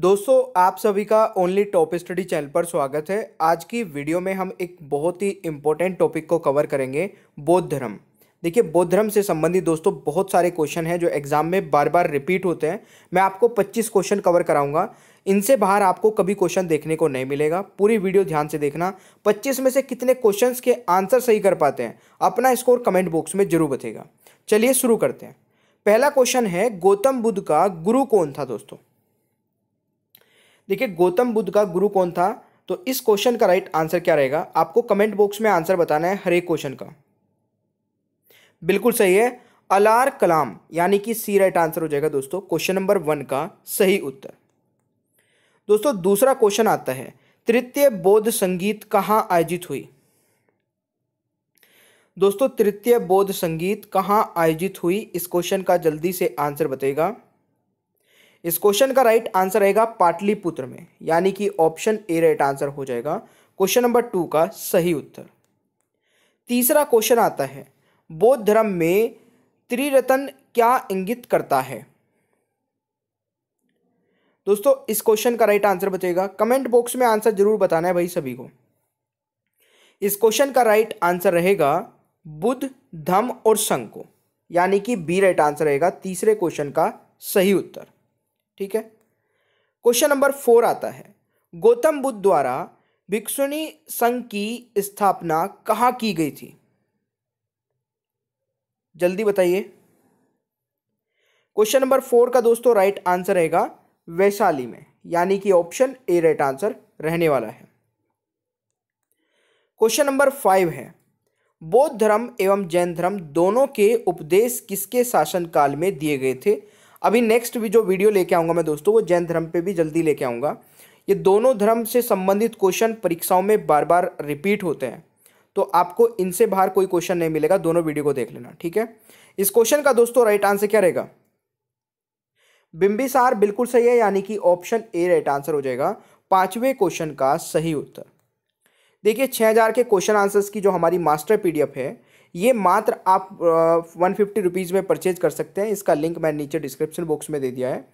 दोस्तों आप सभी का ओनली टॉप स्टडी चैनल पर स्वागत है आज की वीडियो में हम एक बहुत ही इम्पोर्टेंट टॉपिक को कवर करेंगे बौद्ध धर्म देखिए बौद्ध धर्म से संबंधित दोस्तों बहुत सारे क्वेश्चन हैं जो एग्ज़ाम में बार बार रिपीट होते हैं मैं आपको 25 क्वेश्चन कवर कराऊंगा इनसे बाहर आपको कभी क्वेश्चन देखने को नहीं मिलेगा पूरी वीडियो ध्यान से देखना 25 में से कितने क्वेश्चंस के आंसर सही कर पाते हैं अपना स्कोर कमेंट बॉक्स में जरूर बतेगा चलिए शुरू करते हैं पहला क्वेश्चन है गौतम बुद्ध का गुरु कौन था दोस्तों देखिए गौतम बुद्ध का गुरु कौन था तो इस क्वेश्चन का राइट आंसर क्या रहेगा आपको कमेंट बॉक्स में आंसर बताना है हर एक क्वेश्चन का बिल्कुल सही है अलार कलाम यानी कि सी राइट आंसर हो जाएगा दोस्तों क्वेश्चन नंबर वन का सही उत्तर दोस्तों दूसरा क्वेश्चन आता है तृतीय बौद्ध संगीत कहां आयोजित हुई दोस्तों तृतीय बौद्ध संगीत कहां आयोजित हुई इस क्वेश्चन का जल्दी से आंसर बताएगा इस क्वेश्चन का राइट आंसर रहेगा पाटलिपुत्र में यानी कि ऑप्शन ए राइट आंसर हो जाएगा क्वेश्चन नंबर टू का सही उत्तर तीसरा क्वेश्चन आता है बौद्ध धर्म में त्रिरत्न क्या इंगित करता है दोस्तों इस क्वेश्चन का राइट आंसर बताइएगा कमेंट बॉक्स में आंसर जरूर बताना है भाई सभी को इस क्वेश्चन का राइट आंसर रहेगा बुद्ध धम और संघ को यानी कि बी राइट आंसर रहेगा तीसरे क्वेश्चन का सही उत्तर ठीक है क्वेश्चन नंबर फोर आता है गौतम बुद्ध द्वारा भिक्षुणी संघ की स्थापना कहाँ की गई थी जल्दी बताइए क्वेश्चन नंबर फोर का दोस्तों राइट आंसर रहेगा वैशाली में यानी कि ऑप्शन ए राइट आंसर रहने वाला है क्वेश्चन नंबर फाइव है बौद्ध धर्म एवं जैन धर्म दोनों के उपदेश किसके शासनकाल में दिए गए थे अभी नेक्स्ट भी जो वीडियो लेके आऊँगा मैं दोस्तों वो जैन धर्म पे भी जल्दी लेके आऊँगा ये दोनों धर्म से संबंधित क्वेश्चन परीक्षाओं में बार बार रिपीट होते हैं तो आपको इनसे बाहर कोई क्वेश्चन नहीं मिलेगा दोनों वीडियो को देख लेना ठीक है इस क्वेश्चन का दोस्तों राइट आंसर क्या रहेगा बिंबिसार बिल्कुल सही है यानी कि ऑप्शन ए राइट आंसर हो जाएगा पांचवें क्वेश्चन का सही उत्तर देखिए छह हज़ार के क्वेश्चन आंसर्स की जो हमारी मास्टर पीडीएफ है ये मात्र आप वन फिफ्टी रुपीज़ में परचेज कर सकते हैं इसका लिंक मैंने नीचे डिस्क्रिप्शन बॉक्स में दे दिया है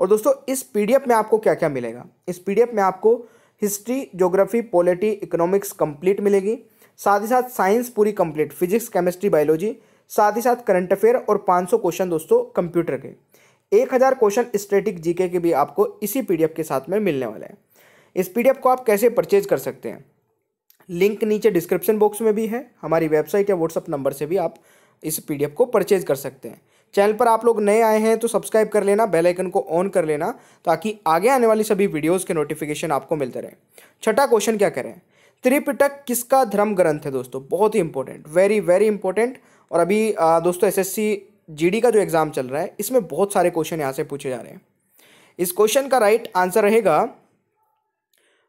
और दोस्तों इस पी में आपको क्या क्या मिलेगा इस पी में आपको history geography polity economics complete मिलेगी साथ ही साथ साइंस पूरी कंप्लीट फिजिक्स केमिस्ट्री बायोलॉजी साथ ही साथ करंट अफेयर और 500 क्वेश्चन दोस्तों कंप्यूटर के 1000 क्वेश्चन स्ट्रेटिक जीके के भी आपको इसी पीडीएफ के साथ में मिलने वाले हैं इस पीडीएफ को आप कैसे परचेज कर सकते हैं लिंक नीचे डिस्क्रिप्शन बॉक्स में भी है हमारी वेबसाइट या व्हाट्सअप नंबर से भी आप इस पीडीएफ को परचेज कर सकते हैं चैनल पर आप लोग नए आए हैं तो सब्सक्राइब कर लेना बेल आइकन को ऑन कर लेना ताकि आगे आने वाली सभी वीडियोस के नोटिफिकेशन आपको मिलते रहे छठा क्वेश्चन क्या करें त्रिपिटक किसका धर्म ग्रंथ है दोस्तों बहुत ही इंपॉर्टेंट वेरी वेरी इंपॉर्टेंट और अभी आ, दोस्तों एसएससी जीडी का जो एग्ज़ाम चल रहा है इसमें बहुत सारे क्वेश्चन यहाँ से पूछे जा रहे हैं इस क्वेश्चन का राइट आंसर रहेगा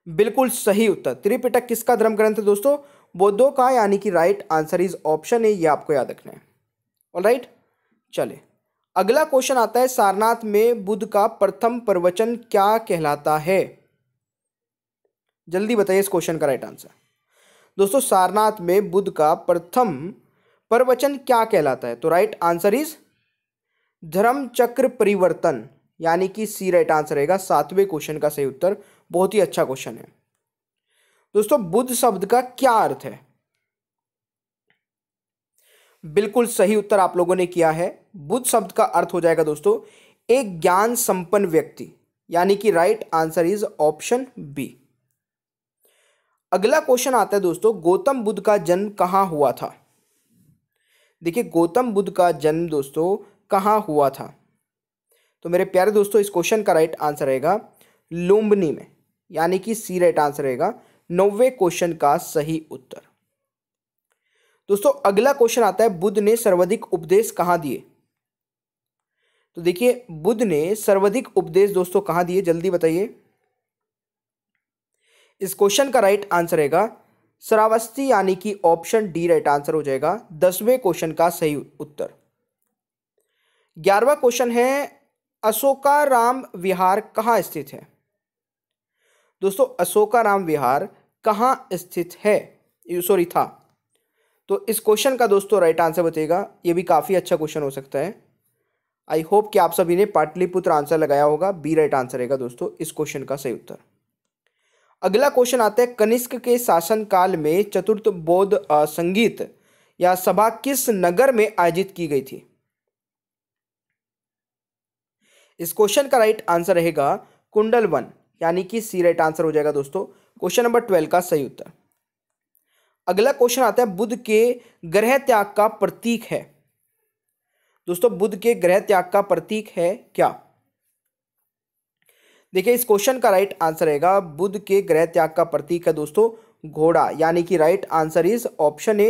बिल्कुल सही उत्तर त्रिपिटक किसका धर्म ग्रंथ है दोस्तों बौद्धों का यानी कि राइट आंसर इज ऑप्शन है ये आपको याद रखना है ऑल राइट चले अगला क्वेश्चन आता है सारनाथ में बुद्ध का प्रथम प्रवचन क्या कहलाता है जल्दी बताइए इस क्वेश्चन का राइट आंसर दोस्तों सारनाथ में बुद्ध का प्रथम प्रवचन क्या कहलाता है तो राइट आंसर इज धर्म चक्र परिवर्तन यानी कि सी राइट आंसर रहेगा सातवें क्वेश्चन का सही उत्तर बहुत ही अच्छा क्वेश्चन है दोस्तों बुद्ध शब्द का क्या अर्थ है बिल्कुल सही उत्तर आप लोगों ने किया है बुद्ध शब्द का अर्थ हो जाएगा दोस्तों एक ज्ञान संपन्न व्यक्ति यानी कि right answer is option B अगला क्वेश्चन आता है दोस्तों गौतम बुद्ध का जन्म कहां हुआ था देखिए गौतम बुद्ध का जन्म दोस्तों कहां हुआ था तो मेरे प्यारे दोस्तों इस क्वेश्चन का राइट आंसर रहेगा लुम्बनी में यानी कि सी राइट आंसर रहेगा नौवे क्वेश्चन का सही उत्तर दोस्तों अगला क्वेश्चन आता है बुद्ध ने सर्वाधिक उपदेश कहां दिए तो देखिए बुद्ध ने सर्वाधिक उपदेश दोस्तों कहां दिए जल्दी बताइए इस क्वेश्चन का राइट आंसर रहेगा सरावस्ती यानी कि ऑप्शन डी राइट आंसर हो जाएगा दसवें क्वेश्चन का सही उत्तर ग्यारहवा क्वेश्चन है अशोका राम विहार कहां स्थित है दोस्तों अशोका राम विहार कहाँ स्थित है सॉरी था तो इस क्वेश्चन का दोस्तों राइट आंसर बताइएगा ये भी काफ़ी अच्छा क्वेश्चन हो सकता है आई होप कि आप सभी ने पाटलिपुत्र आंसर लगाया होगा बी राइट आंसर रहेगा दोस्तों इस क्वेश्चन का सही उत्तर अगला क्वेश्चन आता है कनिष्क के शासनकाल में चतुर्थ बौद्ध संगीत या सभा किस नगर में आयोजित की गई थी इस क्वेश्चन का राइट आंसर रहेगा कुंडल वन यानी कि सी राइट आंसर हो जाएगा दोस्तों क्वेश्चन नंबर ट्वेल्व का सही उत्तर अगला क्वेश्चन आता है बुद्ध के ग्रह त्याग का प्रतीक है दोस्तों बुद्ध के ग्रह त्याग का प्रतीक है क्या देखिए इस क्वेश्चन का राइट आंसर रहेगा बुद्ध के ग्रह त्याग का प्रतीक है दोस्तों घोड़ा यानी कि right answer is option A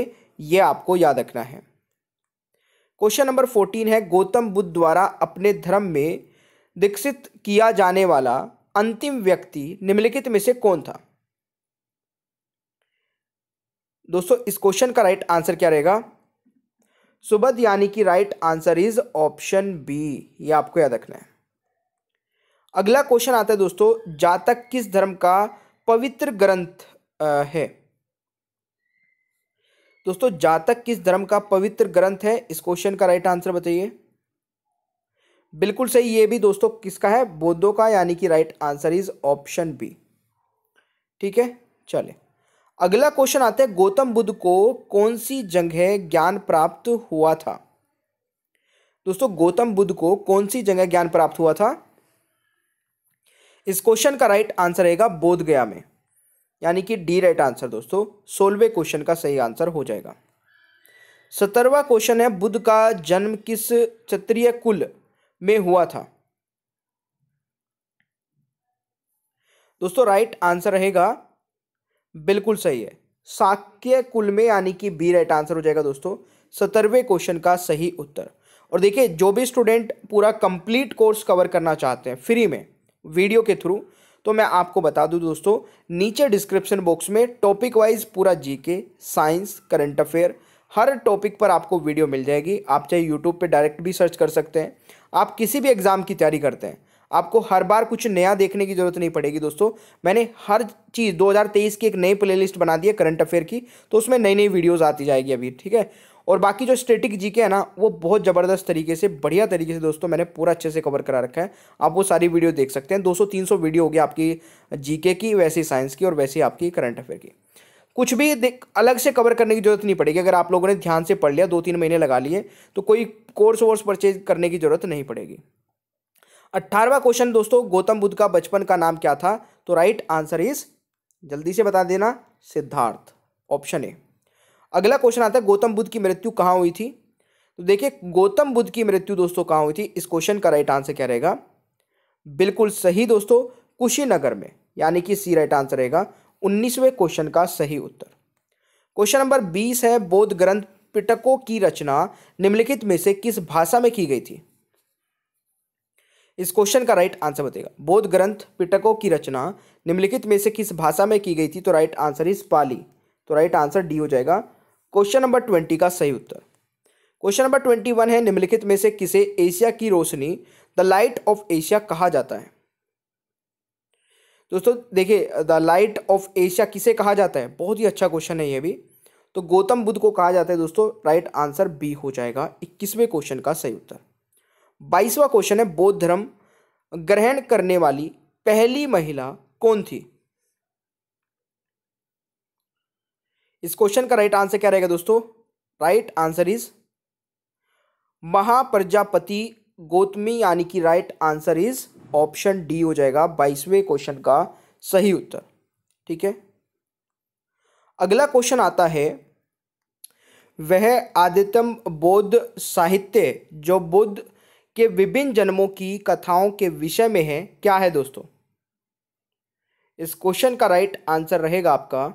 ये आपको याद रखना है क्वेश्चन नंबर फोर्टीन है गौतम बुद्ध द्वारा अपने धर्म में दीक्षित किया जाने वाला अंतिम व्यक्ति निम्नलिखित में से कौन था दोस्तों इस क्वेश्चन का राइट आंसर क्या रहेगा सुबद यानी कि right answer is option B ये आपको याद रखना है अगला क्वेश्चन आता है दोस्तों जातक किस धर्म का पवित्र ग्रंथ है दोस्तों जातक किस धर्म का पवित्र ग्रंथ है इस क्वेश्चन का राइट आंसर बताइए बिल्कुल सही ये भी दोस्तों किसका है बोधो का यानी कि right answer is option B ठीक है चले अगला क्वेश्चन आते हैं गौतम बुद्ध को कौन सी जगह ज्ञान प्राप्त हुआ था दोस्तों गौतम बुद्ध को कौन सी जगह ज्ञान प्राप्त हुआ था इस क्वेश्चन का राइट आंसर रहेगा बोध गया में यानी कि डी राइट आंसर दोस्तों सोलवे क्वेश्चन का सही आंसर हो जाएगा सत्रहवा क्वेश्चन है बुद्ध का जन्म किस क्षत्रिय कुल में हुआ था दोस्तों राइट आंसर रहेगा बिल्कुल सही है साक्य कुल में यानी कि बी राइट आंसर हो जाएगा दोस्तों सत्तरवें क्वेश्चन का सही उत्तर और देखिए जो भी स्टूडेंट पूरा कंप्लीट कोर्स कवर करना चाहते हैं फ्री में वीडियो के थ्रू तो मैं आपको बता दूं दोस्तों नीचे डिस्क्रिप्शन बॉक्स में टॉपिक वाइज पूरा जीके साइंस करंट अफेयर हर टॉपिक पर आपको वीडियो मिल जाएगी आप चाहे यूट्यूब पे डायरेक्ट भी सर्च कर सकते हैं आप किसी भी एग्ज़ाम की तैयारी करते हैं आपको हर बार कुछ नया देखने की ज़रूरत नहीं पड़ेगी दोस्तों मैंने हर चीज़ 2023 की एक नई प्लेलिस्ट बना दी है करंट अफेयर की तो उसमें नई नई वीडियोस आती जाएगी अभी ठीक है और बाकी जो स्टेटिक जी के है ना वो बहुत ज़बरदस्त तरीके से बढ़िया तरीके से दोस्तों मैंने पूरा अच्छे से कवर करा रखा है आप वो सारी वीडियो देख सकते हैं दो सौ वीडियो होगी आपकी जीके की वैसे साइंस की और वैसे आपकी करंट अफेयर की कुछ भी अलग से कवर करने की जरूरत नहीं पड़ेगी अगर आप लोगों ने ध्यान से पढ़ लिया दो तीन महीने लगा लिए तो कोई कोर्स वोर्स परचेज करने की जरूरत नहीं पड़ेगी अट्ठारहवा क्वेश्चन दोस्तों गौतम बुद्ध का बचपन का नाम क्या था तो राइट आंसर इज जल्दी से बता देना सिद्धार्थ ऑप्शन ए अगला क्वेश्चन आता है गौतम बुद्ध की मृत्यु कहाँ हुई थी तो देखिए गौतम बुद्ध की मृत्यु दोस्तों कहाँ हुई थी इस क्वेश्चन का राइट आंसर क्या रहेगा बिल्कुल सही दोस्तों कुशीनगर में यानी कि सी राइट आंसर रहेगा उन्नीसवें क्वेश्चन का सही उत्तर क्वेश्चन नंबर बीस है बौद्ध ग्रंथ पिटकों की रचना निम्नलिखित में से किस भाषा में की गई थी इस क्वेश्चन का राइट आंसर बताएगा बौद्ध ग्रंथ पिटकों की रचना निम्नलिखित में से किस भाषा में की गई थी तो राइट आंसर इज पाली तो राइट आंसर डी हो जाएगा क्वेश्चन नंबर ट्वेंटी का सही उत्तर क्वेश्चन नंबर ट्वेंटी वन है निम्नलिखित में से किसे एशिया की रोशनी द लाइट ऑफ एशिया कहा जाता है दोस्तों देखिए द लाइट ऑफ एशिया किसे कहा जाता है बहुत ही अच्छा क्वेश्चन है ये भी तो गौतम बुद्ध को कहा जाता है दोस्तों राइट आंसर बी हो जाएगा इक्कीसवें क्वेश्चन का सही उत्तर बाईसवा क्वेश्चन है बौद्ध धर्म ग्रहण करने वाली पहली महिला कौन थी इस क्वेश्चन का राइट आंसर क्या रहेगा दोस्तों right answer is Mahaprajapati Gautami यानी कि right answer is option D हो जाएगा बाईसवें क्वेश्चन का सही उत्तर ठीक है अगला क्वेश्चन आता है वह आदितम बौद्ध साहित्य जो बुद्ध के विभिन्न जन्मों की कथाओं के विषय में है क्या है दोस्तों इस क्वेश्चन का राइट आंसर रहेगा आपका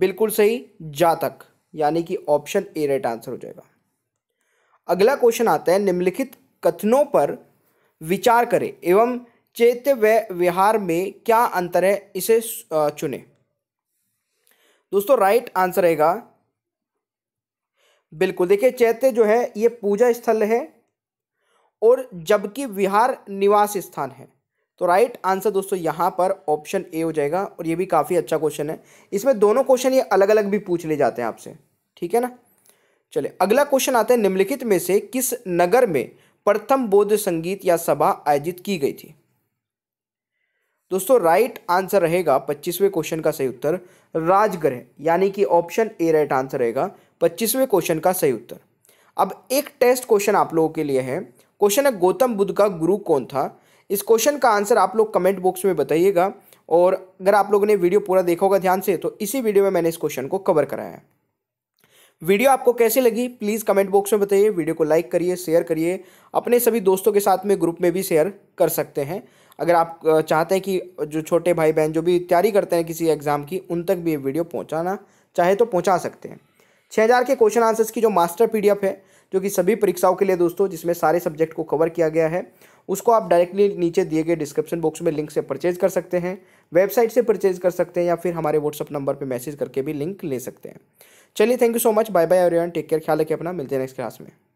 बिल्कुल सही जातक यानी कि ऑप्शन ए राइट आंसर हो जाएगा अगला क्वेश्चन आता है निम्नलिखित कथनों पर विचार करें एवं चैत्य व विहार में क्या अंतर है इसे चुने दोस्तों राइट आंसर रहेगा बिल्कुल देखिए चैत्य जो है ये पूजा स्थल है और जबकि विहार निवास स्थान है तो राइट आंसर दोस्तों यहाँ पर ऑप्शन ए हो जाएगा और ये भी काफ़ी अच्छा क्वेश्चन है इसमें दोनों क्वेश्चन ये अलग अलग भी पूछ ले जाते हैं आपसे ठीक है ना चलिए अगला क्वेश्चन आता है निम्नलिखित में से किस नगर में प्रथम बौद्ध संगीत या सभा आयोजित की गई थी दोस्तों राइट आंसर रहेगा पच्चीसवें क्वेश्चन का सही उत्तर राजग्रह यानी कि ऑप्शन ए राइट आंसर रहेगा पच्चीसवें क्वेश्चन का सही उत्तर अब एक टेस्ट क्वेश्चन आप लोगों के लिए है क्वेश्चन है गौतम बुद्ध का गुरु कौन था इस क्वेश्चन का आंसर आप लोग कमेंट बॉक्स में बताइएगा और अगर आप लोगों ने वीडियो पूरा देखा होगा ध्यान से तो इसी वीडियो में मैंने इस क्वेश्चन को कवर कराया है वीडियो आपको कैसी लगी प्लीज़ कमेंट बॉक्स में बताइए वीडियो को लाइक करिए शेयर करिए अपने सभी दोस्तों के साथ में ग्रुप में भी शेयर कर सकते हैं अगर आप चाहते हैं कि जो छोटे भाई बहन जो भी तैयारी करते हैं किसी एग्ज़ाम की उन तक भी ये वीडियो पहुँचाना चाहे तो पहुँचा सकते हैं छः हज़ार के क्वेश्चन आंसर्स की जो मास्टर पीडीएफ है जो कि सभी परीक्षाओं के लिए दोस्तों जिसमें सारे सब्जेक्ट को कवर किया गया है उसको आप डायरेक्टली नीचे दिए गए डिस्क्रिप्शन बॉक्स में लिंक से परचेज कर सकते हैं वेबसाइट से परचेज कर सकते हैं या फिर हमारे व्हाट्सअप नंबर पर मैसेज करके भी लिंक ले सकते हैं चलिए thank you so much bye bye everyone take care ख्याल रखिए अपना मिलते हैं नेक्स्ट क्लास में